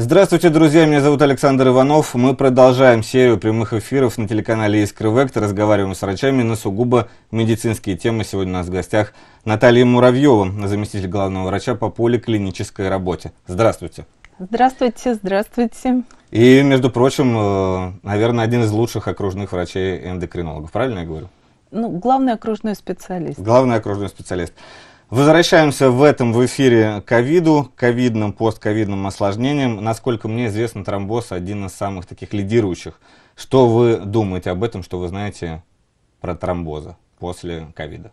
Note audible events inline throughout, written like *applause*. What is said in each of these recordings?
Здравствуйте, друзья, меня зовут Александр Иванов. Мы продолжаем серию прямых эфиров на телеканале «Искры Вектор». Разговариваем с врачами на сугубо медицинские темы. Сегодня у нас в гостях Наталья Муравьева, заместитель главного врача по поликлинической работе. Здравствуйте. Здравствуйте, здравствуйте. И, между прочим, э, наверное, один из лучших окружных врачей-эндокринологов. Правильно я говорю? Ну, главный окружной специалист. Главный окружной специалист. Возвращаемся в этом в эфире ковиду, ковидным, постковидным осложнениям. Насколько мне известно, тромбоз один из самых таких лидирующих. Что вы думаете об этом, что вы знаете про тромбоза после ковида?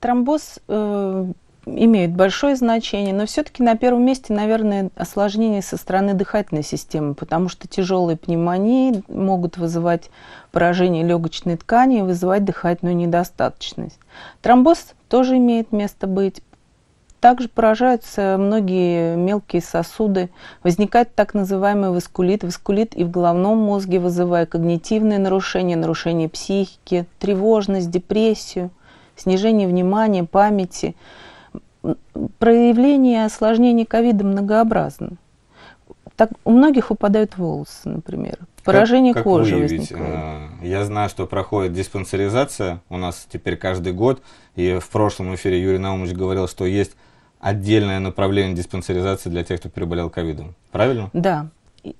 Тромбоз э, имеют большое значение, но все-таки на первом месте, наверное, осложнения со стороны дыхательной системы, потому что тяжелые пневмонии могут вызывать поражение легочной ткани и вызывать дыхательную недостаточность. Тромбоз тоже имеет место быть. Также поражаются многие мелкие сосуды. Возникает так называемый васкулит. Васкулит и в головном мозге, вызывая когнитивные нарушения, нарушения психики, тревожность, депрессию, снижение внимания, памяти – проявление осложнений ковида многообразно. Так, у многих выпадают волосы, например. Поражение как, как кожи выявить? возникает. А, я знаю, что проходит диспансеризация у нас теперь каждый год. И в прошлом эфире Юрий Наумович говорил, что есть отдельное направление диспансеризации для тех, кто переболел ковидом. Правильно? Да.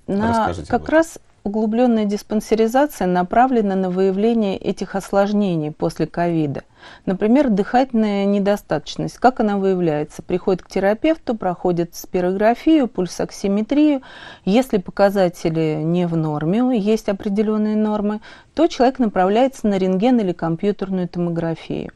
На, Расскажите как раз Углубленная диспансеризация направлена на выявление этих осложнений после ковида. Например, дыхательная недостаточность. Как она выявляется? Приходит к терапевту, проходит спирографию, пульсоксиметрию. Если показатели не в норме, есть определенные нормы, то человек направляется на рентген или компьютерную томографию.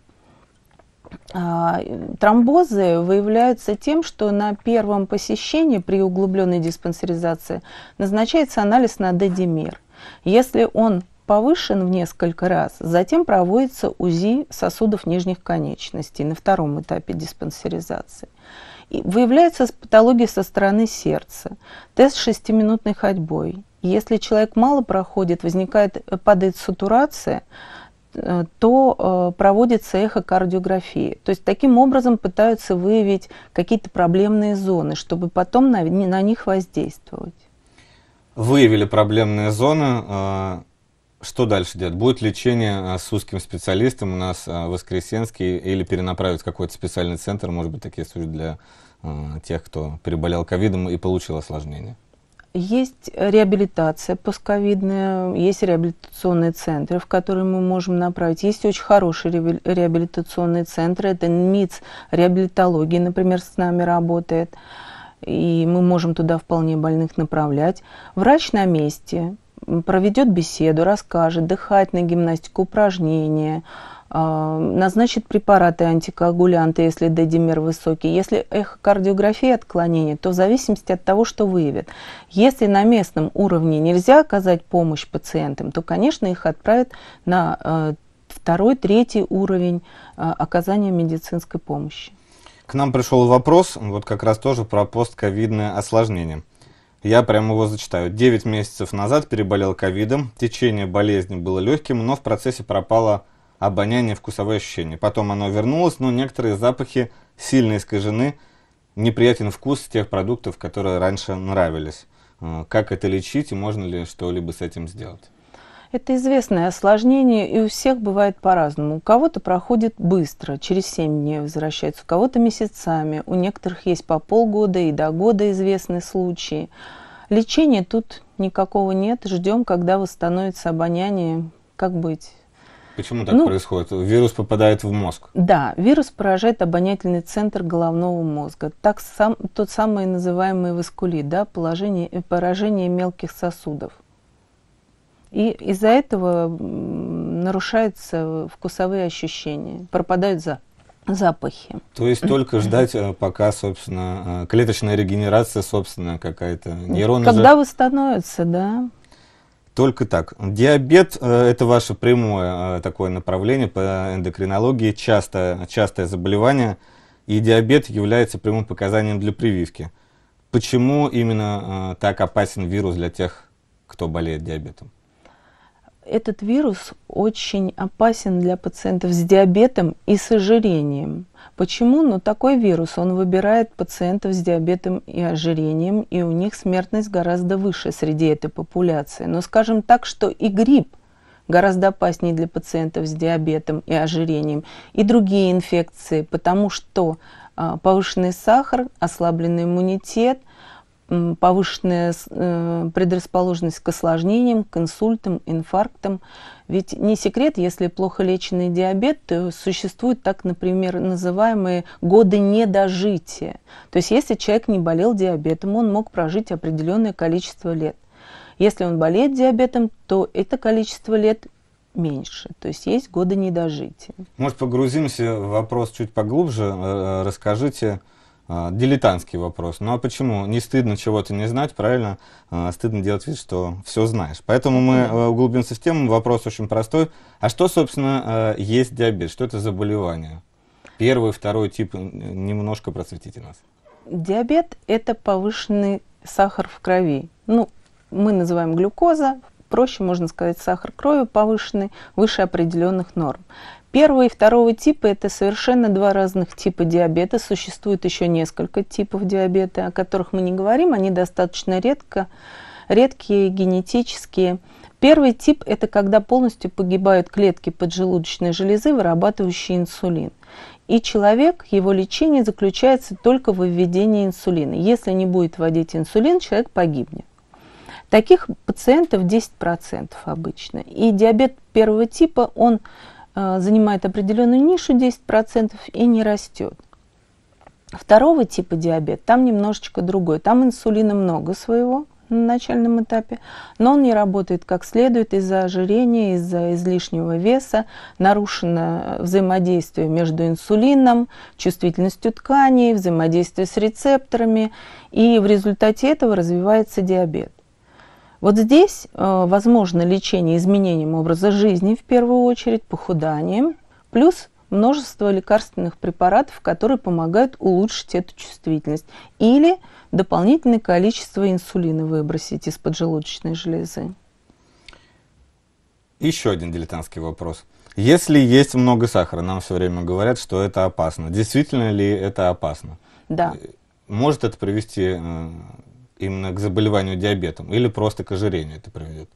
А, тромбозы выявляются тем, что на первом посещении при углубленной диспансеризации назначается анализ на дедимер. Если он повышен в несколько раз, затем проводится УЗИ сосудов нижних конечностей на втором этапе диспансеризации. И выявляются патологии со стороны сердца, тест шестиминутной ходьбой. Если человек мало проходит, возникает, э, падает сатурация – Э, то э, проводится эхокардиография. То есть таким образом пытаются выявить какие-то проблемные зоны, чтобы потом на, на них воздействовать. Выявили проблемные зоны. Э, что дальше делать? Будет лечение с узким специалистом у нас Воскресенский или перенаправить в какой-то специальный центр? Может быть, такие случаи для тех, кто переболел ковидом и получил осложнение? Есть реабилитация постковидная, есть реабилитационные центры, в которые мы можем направить. Есть очень хорошие реабилитационные центры. Это МИЦ реабилитологии, например, с нами работает. И мы можем туда вполне больных направлять. Врач на месте проведет беседу, расскажет дыхательную гимнастику, упражнения, а, назначит препараты антикоагулянты, если d высокий. Если эхокардиография отклонений, то в зависимости от того, что выявит, Если на местном уровне нельзя оказать помощь пациентам, то, конечно, их отправят на э, второй, третий уровень э, оказания медицинской помощи. К нам пришел вопрос, вот как раз тоже про постковидное осложнение. Я прямо его зачитаю. 9 месяцев назад переболел ковидом, течение болезни было легким, но в процессе пропала обоняние, вкусовые ощущения. Потом оно вернулось, но некоторые запахи сильно искажены, неприятен вкус тех продуктов, которые раньше нравились. Э, как это лечить и можно ли что-либо с этим сделать? Это известное осложнение, и у всех бывает по-разному. У кого-то проходит быстро, через 7 дней возвращается, у кого-то месяцами, у некоторых есть по полгода и до года известные случаи. Лечения тут никакого нет, ждем, когда восстановится обоняние. Как быть? Почему так ну, происходит? Вирус попадает в мозг? Да, вирус поражает обонятельный центр головного мозга. Так сам, тот самый называемый васкулит, да, положение, э, поражение мелких сосудов. И из-за этого нарушаются вкусовые ощущения, пропадают за запахи. То есть только ждать, э, пока, собственно, э, клеточная регенерация, собственно, какая-то нейронная... Когда же... восстановится, да. Только так. Диабет э, – это ваше прямое э, такое направление по эндокринологии, часто, частое заболевание, и диабет является прямым показанием для прививки. Почему именно э, так опасен вирус для тех, кто болеет диабетом? Этот вирус очень опасен для пациентов с диабетом и с ожирением. Почему? ну, такой вирус, он выбирает пациентов с диабетом и ожирением, и у них смертность гораздо выше среди этой популяции. Но скажем так, что и грипп гораздо опаснее для пациентов с диабетом и ожирением, и другие инфекции, потому что а, повышенный сахар, ослабленный иммунитет – повышенная э, предрасположенность к осложнениям, к инсультам, инфарктам. Ведь не секрет, если плохо леченный диабет, то существуют так, например, называемые годы недожития. То есть если человек не болел диабетом, он мог прожить определенное количество лет. Если он болеет диабетом, то это количество лет меньше. То есть есть годы недожития. Может, погрузимся в вопрос чуть поглубже. Э, э, расскажите, а, дилетантский вопрос. Ну а почему? Не стыдно чего-то не знать, правильно? А, стыдно делать вид, что все знаешь. Поэтому мы э, углубимся в тему. Вопрос очень простой. А что, собственно, э, есть диабет? Что это заболевание? Первый, второй тип. Немножко просветите нас. Диабет – это повышенный сахар в крови. Ну, мы называем глюкоза, проще можно сказать сахар крови повышенный, выше определенных норм. Первого и второго типа – это совершенно два разных типа диабета. Существует еще несколько типов диабета, о которых мы не говорим. Они достаточно редко, редкие, генетические. Первый тип – это когда полностью погибают клетки поджелудочной железы, вырабатывающие инсулин. И человек, его лечение заключается только в введении инсулина. Если не будет вводить инсулин, человек погибнет. Таких пациентов 10% обычно. И диабет первого типа, он Э, занимает определенную нишу 10% и не растет. Второго типа диабет, там немножечко другой. Там инсулина много своего на начальном этапе, но он не работает как следует из-за ожирения, из-за излишнего веса, нарушено взаимодействие между инсулином, чувствительностью тканей, взаимодействие с рецепторами, и в результате этого развивается диабет. Вот здесь э, возможно лечение изменением образа жизни в первую очередь, похуданием, плюс множество лекарственных препаратов, которые помогают улучшить эту чувствительность. Или дополнительное количество инсулина выбросить из поджелудочной железы. Еще один дилетантский вопрос. Если есть много сахара, нам все время говорят, что это опасно. Действительно ли это опасно? Да. Э, может это привести э, именно к заболеванию диабетом или просто к ожирению это приведет?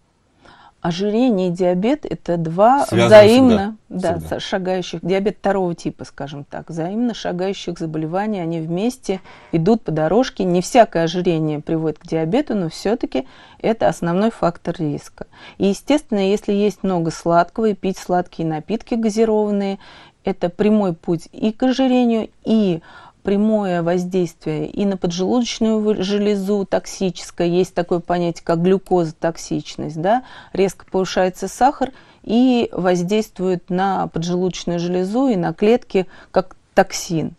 Ожирение и диабет – это два Связаны взаимно всегда. Да, всегда. шагающих, диабет второго типа, скажем так, взаимно шагающих заболеваний. Они вместе идут по дорожке. Не всякое ожирение приводит к диабету, но все-таки это основной фактор риска. И, естественно, если есть много сладкого и пить сладкие напитки газированные, это прямой путь и к ожирению, и прямое воздействие и на поджелудочную железу токсическое, есть такое понятие, как глюкозотоксичность, да, резко повышается сахар и воздействует на поджелудочную железу и на клетки как токсин.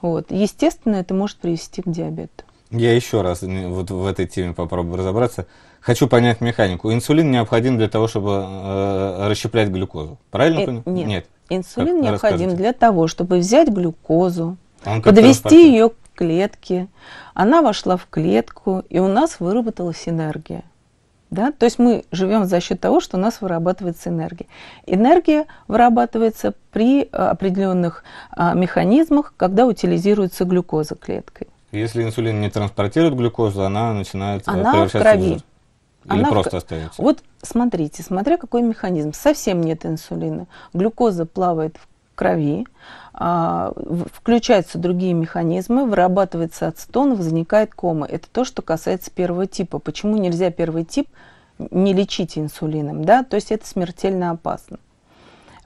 Вот. Естественно, это может привести к диабету. Я еще раз вот в этой теме попробую разобраться. Хочу понять механику. Инсулин необходим для того, чтобы э, расщеплять глюкозу. Правильно э, понял? Нет. нет. Инсулин как? необходим для того, чтобы взять глюкозу, он подвести ее к клетке. Она вошла в клетку, и у нас выработалась энергия. Да? То есть мы живем за счет того, что у нас вырабатывается энергия. Энергия вырабатывается при э, определенных а, механизмах, когда утилизируется глюкоза клеткой. Если инсулин не транспортирует глюкозу, она начинает э, она превращаться в, крови. в жир. Или она просто в... остается? Вот смотрите, смотря какой механизм. Совсем нет инсулина. Глюкоза плавает в крови, а, включаются другие механизмы, вырабатывается ацетон, возникает кома. Это то, что касается первого типа. Почему нельзя первый тип не лечить инсулином? Да? То есть это смертельно опасно.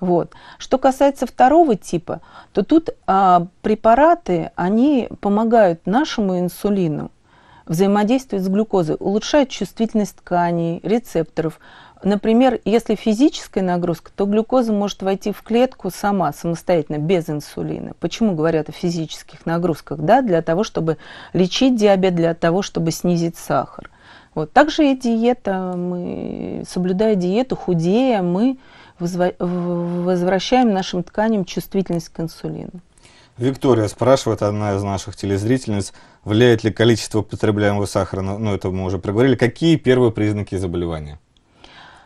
Вот. Что касается второго типа, то тут а, препараты, они помогают нашему инсулину взаимодействовать с глюкозой, улучшают чувствительность тканей, рецепторов, Например, если физическая нагрузка, то глюкоза может войти в клетку сама, самостоятельно, без инсулина. Почему говорят о физических нагрузках? Да, для того, чтобы лечить диабет, для того, чтобы снизить сахар. Вот. Также и диета, мы, соблюдая диету, худея, мы возвращаем нашим тканям чувствительность к инсулину. Виктория спрашивает, одна из наших телезрительниц, влияет ли количество потребляемого сахара, ну это мы уже проговорили, какие первые признаки заболевания?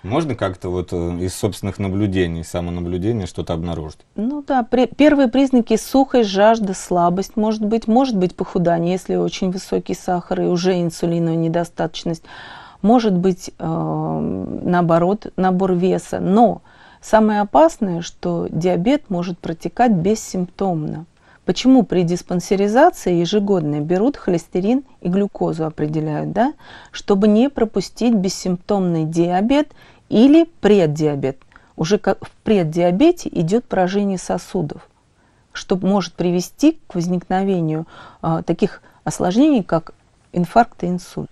Можно как-то вот э, из собственных наблюдений, самонаблюдения что-то обнаружить? Ну да, при, первые признаки сухость, жажда, слабость, может быть, может быть похудание, если очень высокий сахар и уже инсулиновая недостаточность, может быть э, наоборот набор веса, но самое опасное, что диабет может протекать бессимптомно. Почему при диспансеризации ежегодно берут холестерин и глюкозу определяют, да? Чтобы не пропустить бессимптомный диабет или преддиабет. Уже как в преддиабете идет поражение сосудов, что может привести к возникновению э, таких осложнений, как инфаркт и инсульт.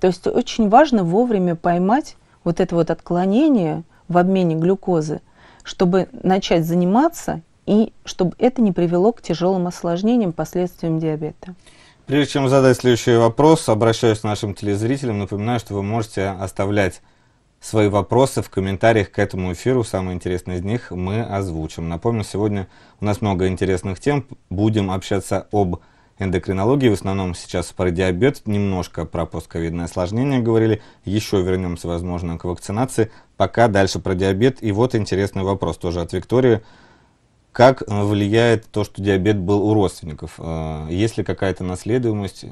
То есть очень важно вовремя поймать вот это вот отклонение в обмене глюкозы, чтобы начать заниматься и чтобы это не привело к тяжелым осложнениям, последствиям диабета. Прежде чем задать следующий вопрос, обращаюсь к нашим телезрителям. Напоминаю, что вы можете оставлять свои вопросы в комментариях к этому эфиру. Самые интересные из них мы озвучим. Напомню, сегодня у нас много интересных тем. Будем общаться об эндокринологии. В основном сейчас про диабет, немножко про постковидное осложнение говорили. Еще вернемся, возможно, к вакцинации. Пока дальше про диабет. И вот интересный вопрос тоже от Виктории. Как э, влияет то, что диабет был у родственников? Э, есть ли какая-то наследуемость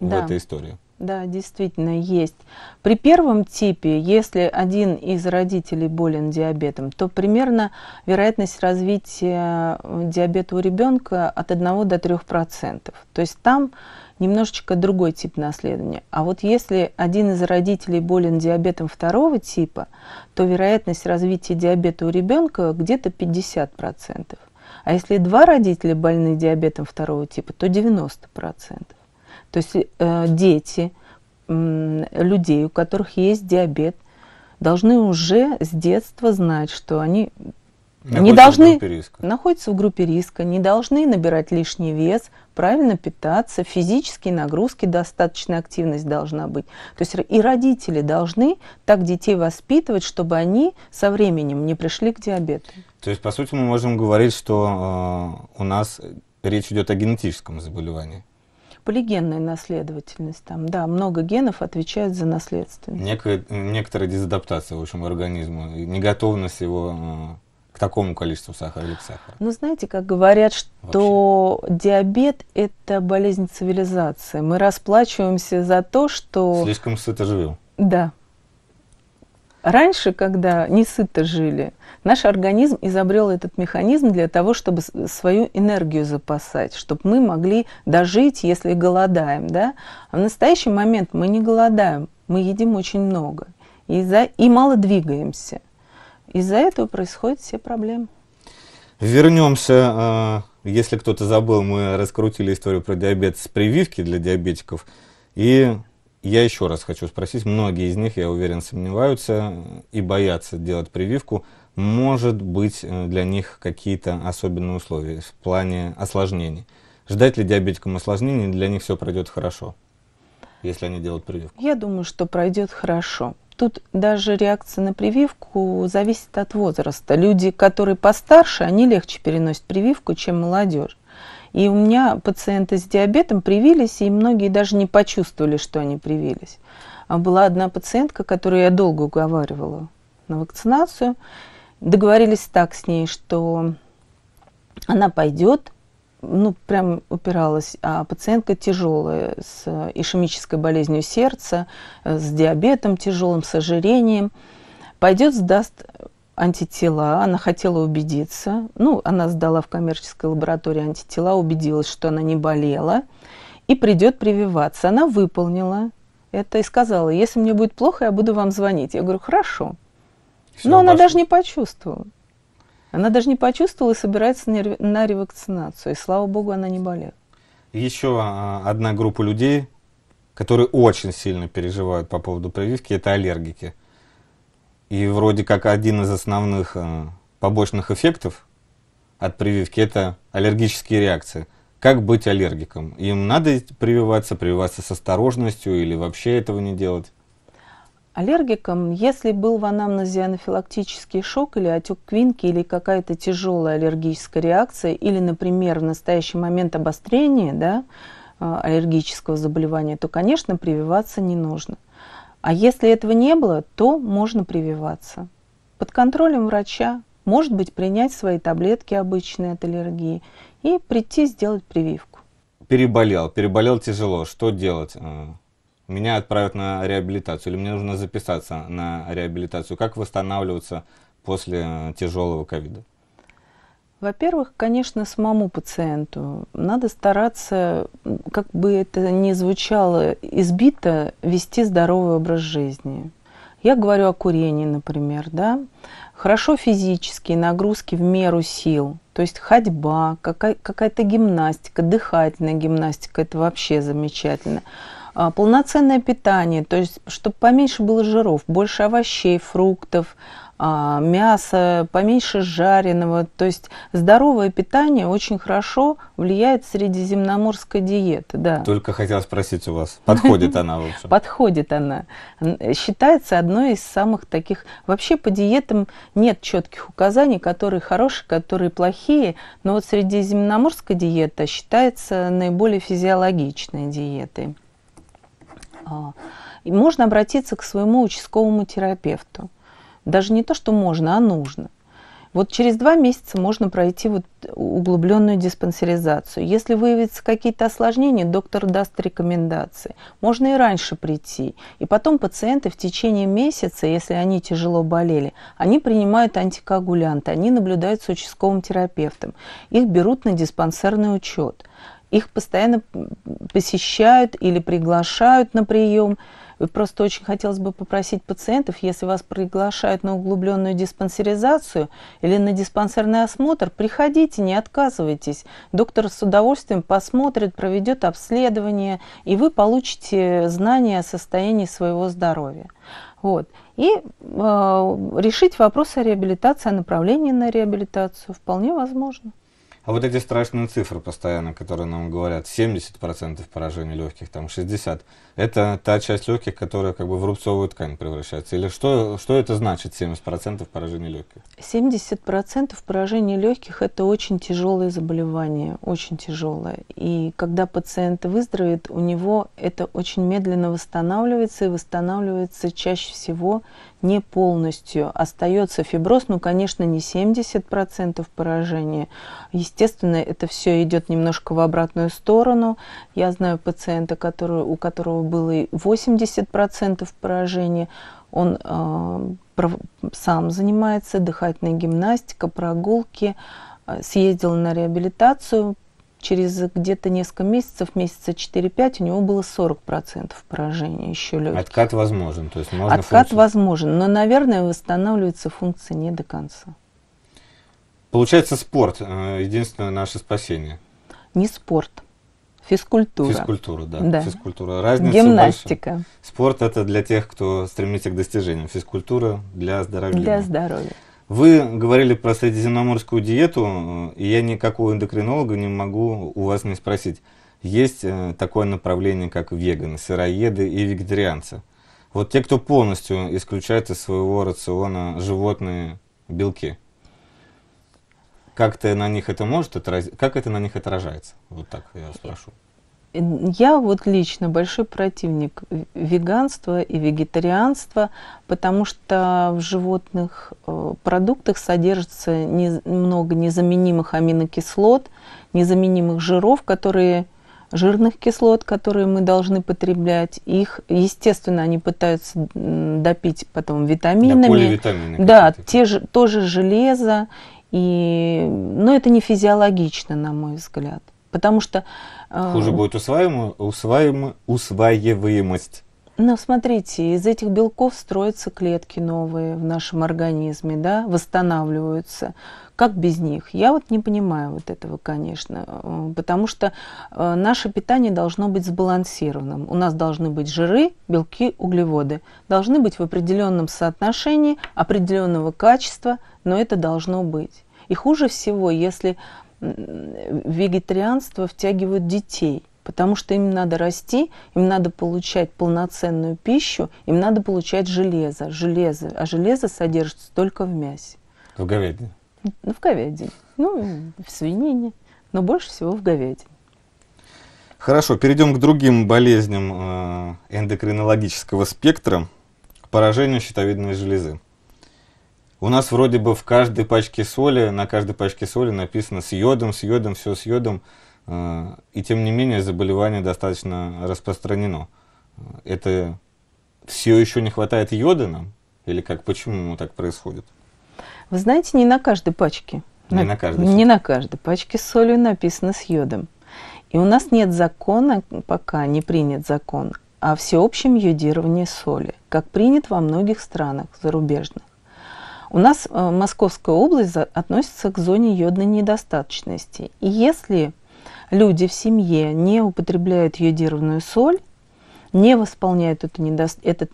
да. в этой истории? Да, действительно есть. При первом типе, если один из родителей болен диабетом, то примерно вероятность развития э, диабета у ребенка от 1 до 3%. То есть там немножечко другой тип наследования. А вот если один из родителей болен диабетом второго типа, то вероятность развития диабета у ребенка где-то 50%. А если два родителя больны диабетом второго типа, то 90%. То есть э, дети э, людей, у которых есть диабет, должны уже с детства знать, что они не должны находятся в группе риска, не должны набирать лишний вес, правильно питаться, физические нагрузки, достаточная активность должна быть. То есть и родители должны так детей воспитывать, чтобы они со временем не пришли к диабету. То есть, по сути, мы можем говорить, что э, у нас речь идет о генетическом заболевании полигенная наследовательность. Там, да, много генов отвечает за наследственность. Некая, некоторая дезадаптация в общем, организма, неготовность его э, к такому количеству сахара или к сахару? Ну, знаете, как говорят, что Вообще. диабет – это болезнь цивилизации. Мы расплачиваемся за то, что… Слишком сыто живем. Да. Раньше, когда не сыто жили, наш организм изобрел этот механизм для того, чтобы свою энергию запасать, чтобы мы могли дожить, если голодаем. Да? А в настоящий момент мы не голодаем, мы едим очень много и, за... и мало двигаемся – из-за этого происходят все проблемы. Вернемся, э, если кто-то забыл, мы раскрутили историю про диабет с прививки для диабетиков. И я еще раз хочу спросить, многие из них, я уверен, сомневаются и боятся делать прививку. Может быть э, для них какие-то особенные условия в плане осложнений? Ждать ли диабетикам осложнений, для них все пройдет хорошо, если они делают прививку? Я думаю, что пройдет хорошо. Тут даже реакция на прививку зависит от возраста. Люди, которые постарше, они легче переносят прививку, чем молодежь. И у меня пациенты с диабетом привились, и многие даже не почувствовали, что они привились. А была одна пациентка, которую я долго уговаривала на вакцинацию. Договорились так с ней, что она пойдет, ну, прям упиралась, а пациентка тяжелая, с ишемической болезнью сердца, э, с диабетом тяжелым, с ожирением. Пойдет, сдаст антитела, она хотела убедиться. Ну, она сдала в коммерческой лаборатории антитела, убедилась, что она не болела, и придет прививаться. Она выполнила это и сказала, если мне будет плохо, я буду вам звонить. Я говорю, хорошо. Все, Но она даже не почувствовала. Она даже не почувствовала и собирается на ревакцинацию. И слава богу, она не болеет. Еще а, одна группа людей, которые очень сильно переживают по поводу прививки, это аллергики. И вроде как один из основных э, побочных эффектов от прививки это аллергические реакции. Как быть аллергиком? Им надо прививаться, прививаться с осторожностью или вообще этого не делать? Аллергикам, если был в анамнезе анафилактический шок или отек квинки, или какая-то тяжелая аллергическая реакция, или, например, в настоящий момент обострение да, а, аллергического заболевания, то, конечно, прививаться не нужно. А если этого не было, то можно прививаться. Под контролем врача, может быть, принять свои таблетки обычные от аллергии и прийти сделать прививку. Переболел, переболел тяжело, что делать? меня отправят на реабилитацию, или мне нужно записаться на реабилитацию? Как восстанавливаться после э, тяжелого ковида? Во-первых, конечно, самому пациенту надо стараться, как бы это ни звучало избито, вести здоровый образ жизни. Я говорю о курении, например, да. Хорошо физические нагрузки в меру сил, то есть ходьба, какая- какая-то гимнастика, дыхательная гимнастика, это вообще замечательно. А, полноценное питание, то есть чтобы поменьше было жиров, больше овощей, фруктов, а, мяса, поменьше жареного. То есть здоровое питание очень хорошо влияет средиземноморская диета. Да. Только хотела спросить у вас, подходит *laughs* она вообще? Подходит она. Считается одной из самых таких... Вообще по диетам нет четких указаний, которые хорошие, которые плохие, но вот средиземноморская диета считается наиболее физиологичной диетой. А, и можно обратиться к своему участковому терапевту. Даже не то, что можно, а нужно. Вот через два месяца можно пройти вот углубленную диспансеризацию. Если выявятся какие-то осложнения, доктор даст рекомендации. Можно и раньше прийти. И потом пациенты в течение месяца, если они тяжело болели, они принимают антикоагулянты, они наблюдают с участковым терапевтом. Их берут на диспансерный учет их постоянно посещают или приглашают на прием. Просто очень хотелось бы попросить пациентов, если вас приглашают на углубленную диспансеризацию или на диспансерный осмотр, приходите, не отказывайтесь. Доктор с удовольствием посмотрит, проведет обследование, и вы получите знания о состоянии своего здоровья. Вот. И э, решить вопрос о реабилитации, о направлении на реабилитацию вполне возможно. А вот эти страшные цифры постоянно, которые нам говорят, 70% поражений легких, там 60%, это та часть легких, которая как бы в рубцовую ткань превращается. Или что, что это значит 70% поражений легких? 70% поражений легких – это очень тяжелое заболевание, очень тяжелое. И когда пациент выздоровеет, у него это очень медленно восстанавливается, и восстанавливается чаще всего не полностью. Остается фиброз, ну, конечно, не 70% поражения, естественно, Естественно, это все идет немножко в обратную сторону. Я знаю пациента, который, у которого было 80% поражения. Он э, сам занимается, дыхательной гимнастикой, прогулки, а, съездил на реабилитацию. Через где-то несколько месяцев, месяца 4-5, у него было 40% поражения еще легких. Откат возможен? То есть можно Откат функцию... возможен, но, наверное, восстанавливается функция не до конца. Получается, спорт э, единственное наше спасение. Не спорт. Физкультура. Физкультура, да. да. Физкультура. Разница Гимнастика. Больше. Спорт это для тех, кто стремится к достижениям. Физкультура для здоровья. Для здоровья. Вы говорили про средиземноморскую диету, и я никакого эндокринолога не могу у вас не спросить. Есть э, такое направление, как веганы, сыроеды и вегетарианцы. Вот те, кто полностью исключает из своего рациона животные белки – как-то на них это может отразить? Как это на них отражается? Вот так я спрошу. Я вот лично большой противник веганства и вегетарианства, потому что в животных э, продуктах содержится не, много незаменимых аминокислот, незаменимых жиров, которые жирных кислот, которые мы должны потреблять. Их, естественно, они пытаются допить потом витаминами. Да, те же, тоже железо и, но ну, это не физиологично, на мой взгляд. Потому что... Э, Хуже будет усваиваем усваиваем усваиваемость. Ну, смотрите, из этих белков строятся клетки новые в нашем организме, да, восстанавливаются. Как без них? Я вот не понимаю вот этого, конечно, э, потому что э, наше питание должно быть сбалансированным. У нас должны быть жиры, белки, углеводы. Должны быть в определенном соотношении, определенного качества, но это должно быть. И хуже всего, если вегетарианство втягивают детей, потому что им надо расти, им надо получать полноценную пищу, им надо получать железо, железо, а железо содержится только в мясе. В говядине? Ну, в говядине, ну, в свинине, но больше всего в говядине. Хорошо, перейдем к другим болезням э, эндокринологического спектра, поражению щитовидной железы. У нас вроде бы в каждой пачке соли, на каждой пачке соли написано с йодом, с йодом, все с йодом. Э, и тем не менее заболевание достаточно распространено. Это все еще не хватает йода нам? Или как? Почему так происходит? Вы знаете, не на каждой пачке. Не на, каждой. Не на каждой пачке с солью написано с йодом. И у нас нет закона, пока не принят закон, о всеобщем йодировании соли, как принят во многих странах зарубежных. У нас э, Московская область относится к зоне йодной недостаточности. И если люди в семье не употребляют йодированную соль, не восполняют этот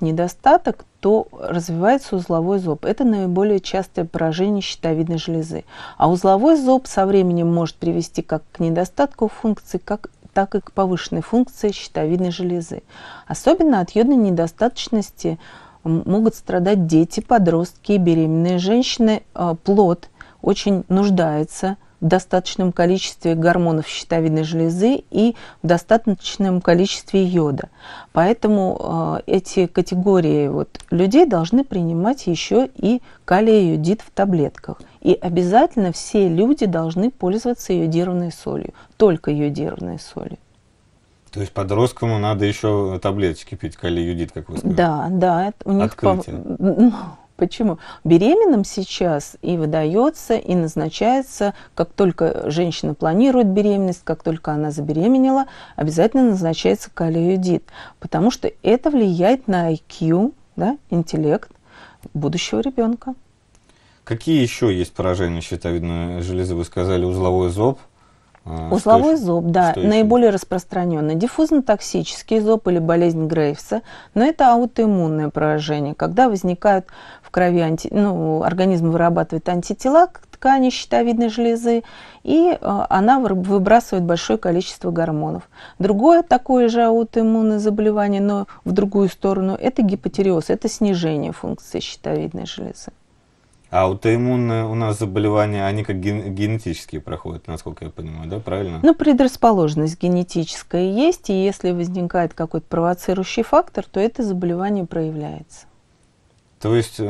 недостаток, то развивается узловой зоб. Это наиболее частое поражение щитовидной железы. А узловой зоб со временем может привести как к недостатку функции, как, так и к повышенной функции щитовидной железы. Особенно от йодной недостаточности могут страдать дети, подростки, беременные женщины. А, плод очень нуждается в достаточном количестве гормонов щитовидной железы и в достаточном количестве йода. Поэтому а, эти категории вот, людей должны принимать еще и калий и йодит в таблетках. И обязательно все люди должны пользоваться йодированной солью, только йодированной солью. То есть подросткам надо еще таблеточки пить, калий юдит, как вы сказали. Да, да. У них Открытие. По... Ну, почему? Беременным сейчас и выдается, и назначается, как только женщина планирует беременность, как только она забеременела, обязательно назначается калиодит, потому что это влияет на IQ, да, интеллект будущего ребенка. Какие еще есть поражения щитовидной железы? Вы сказали узловой зоб, а, Узловой что, зоб, да, что наиболее распространенный. Диффузно-токсический зоб или болезнь Грейвса, но это аутоиммунное поражение, когда возникают в крови, анти... ну, организм вырабатывает антитела к ткани щитовидной железы, и э, она выбрасывает большое количество гормонов. Другое такое же аутоиммунное заболевание, но в другую сторону, это гипотереоз, это снижение функции щитовидной железы. А аутоиммунные у нас заболевания, они как ген генетические проходят, насколько я понимаю, да, правильно? Ну, предрасположенность генетическая есть, и если возникает какой-то провоцирующий фактор, то это заболевание проявляется. То есть, э,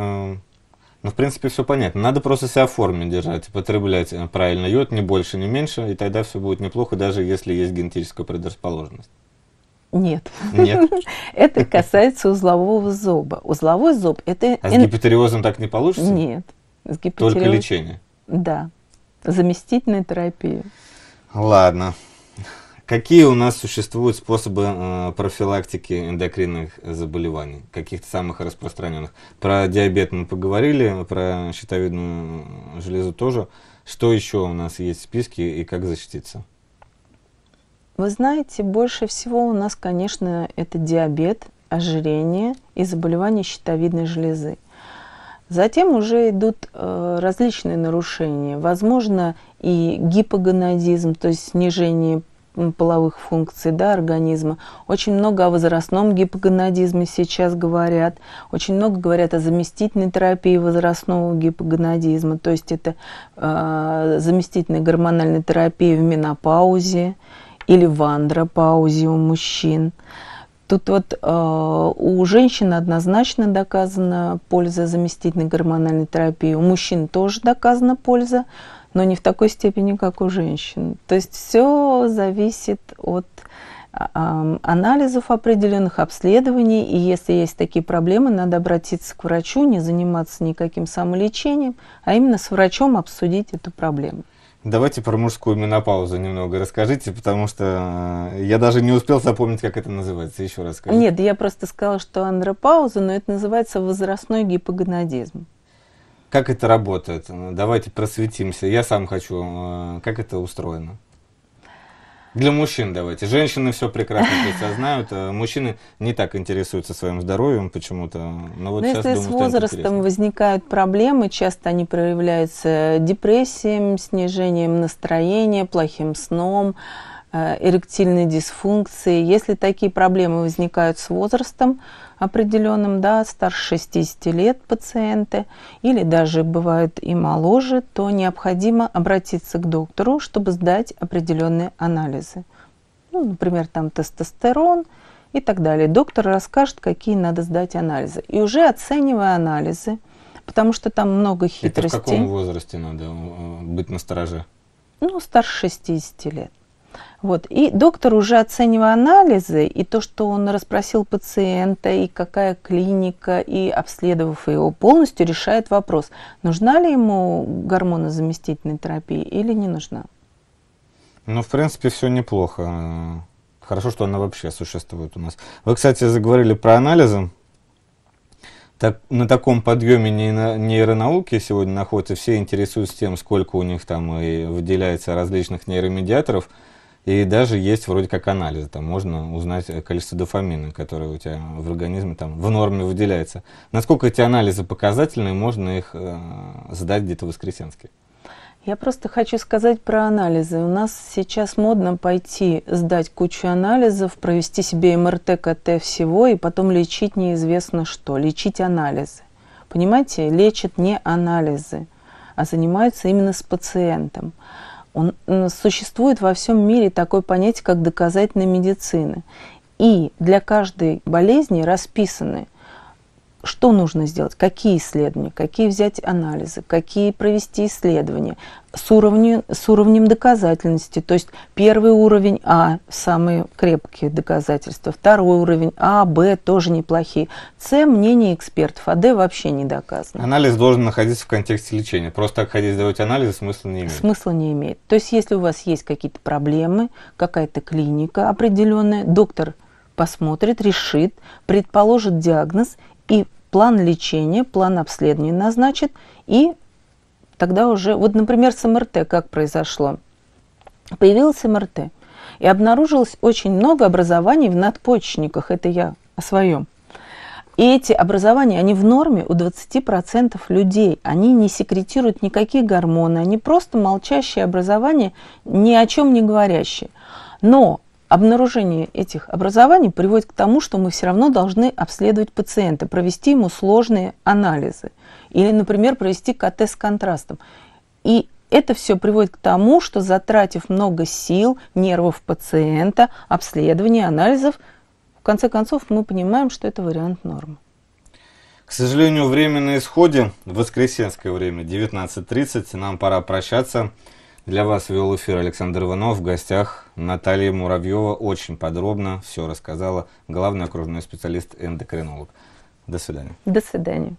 ну, в принципе, все понятно. Надо просто себя в форме держать, потреблять э, правильно йод, не больше, не меньше, и тогда все будет неплохо, даже если есть генетическая предрасположенность. Нет. Нет. *laughs* это касается узлового зоба. Узловой зоб это... А с гипотериозом так не получится? Нет. С гипотериоз... Только лечение? Да. Заместительная терапия. Ладно. Какие у нас существуют способы э, профилактики эндокринных заболеваний, каких-то самых распространенных? Про диабет мы поговорили, про щитовидную железу тоже. Что еще у нас есть в списке и как защититься? Вы знаете, больше всего у нас, конечно, это диабет, ожирение и заболевания щитовидной железы. Затем уже идут э, различные нарушения. Возможно, и гипогонадизм, то есть снижение половых функций да, организма. Очень много о возрастном гипогонадизме сейчас говорят. Очень много говорят о заместительной терапии возрастного гипогонадизма. То есть это э, заместительная гормональная терапия в менопаузе или вандра по у мужчин. Тут вот э, у женщин однозначно доказана польза заместительной гормональной терапии, у мужчин тоже доказана польза, но не в такой степени, как у женщин. То есть все зависит от э, анализов определенных, обследований, и если есть такие проблемы, надо обратиться к врачу, не заниматься никаким самолечением, а именно с врачом обсудить эту проблему. Давайте про мужскую менопаузу немного расскажите, потому что э, я даже не успел запомнить, как это называется. Еще раз скажите. Нет, я просто сказала, что андропауза, но это называется возрастной гипогонадизм. Как это работает? Давайте просветимся. Я сам хочу. Э, как это устроено? Для мужчин давайте. Женщины все прекрасно это знают, а мужчины не так интересуются своим здоровьем почему-то. Но вот Но ну, сейчас, если думаю, с возрастом возникают проблемы, часто они проявляются депрессией, снижением настроения, плохим сном, э, эректильной дисфункцией. Если такие проблемы возникают с возрастом, определенным, да, старше 60 лет пациенты, или даже бывают и моложе, то необходимо обратиться к доктору, чтобы сдать определенные анализы. Ну, например, там тестостерон и так далее. Доктор расскажет, какие надо сдать анализы. И уже оценивая анализы, потому что там много хитростей. Это в каком возрасте надо э, быть на стороже? Ну, старше 60 лет. Вот. И доктор, уже оценивая анализы и то, что он расспросил пациента, и какая клиника, и обследовав его полностью, решает вопрос, нужна ли ему гормонозаместительная терапия или не нужна. Ну, в принципе, все неплохо. Хорошо, что она вообще существует у нас. Вы, кстати, заговорили про анализы. Так, на таком подъеме нейронауки сегодня находятся, все интересуются тем, сколько у них там и выделяется различных нейромедиаторов – и даже есть вроде как анализы, там можно узнать э, количество дофамина, которое у тебя в организме там в норме выделяется. Насколько эти анализы показательны, можно их э, сдать где-то в Воскресенске? Я просто хочу сказать про анализы. У нас сейчас модно пойти сдать кучу анализов, провести себе МРТ, КТ всего, и потом лечить неизвестно что, лечить анализы. Понимаете, лечат не анализы, а занимаются именно с пациентом. Он, существует во всем мире такое понятие, как доказательная медицина. И для каждой болезни расписаны – что нужно сделать, какие исследования, какие взять анализы, какие провести исследования с, уровню, с уровнем доказательности. То есть первый уровень А – самые крепкие доказательства, второй уровень А, Б – тоже неплохие, С – мнение экспертов, а Д – вообще не доказано. Анализ должен находиться в контексте лечения. Просто так ходить сдавать анализы смысла не имеет. Смысла не имеет. То есть если у вас есть какие-то проблемы, какая-то клиника определенная, доктор посмотрит, решит, предположит диагноз – и план лечения, план обследования назначит, и тогда уже, вот, например, с МРТ как произошло. Появилась МРТ, и обнаружилось очень много образований в надпочечниках, это я о своем. И эти образования, они в норме у 20% людей. Они не секретируют никакие гормоны, они просто молчащие образования, ни о чем не говорящие. Но Обнаружение этих образований приводит к тому, что мы все равно должны обследовать пациента, провести ему сложные анализы или, например, провести КТ с контрастом. И это все приводит к тому, что затратив много сил, нервов пациента, обследования, анализов, в конце концов мы понимаем, что это вариант нормы. К сожалению, время на исходе. воскресенское время 19.30. Нам пора прощаться. Для вас вел эфир Александр Иванов. В гостях Наталья Муравьева очень подробно все рассказала. Главный окружной специалист-эндокринолог. До свидания. До свидания.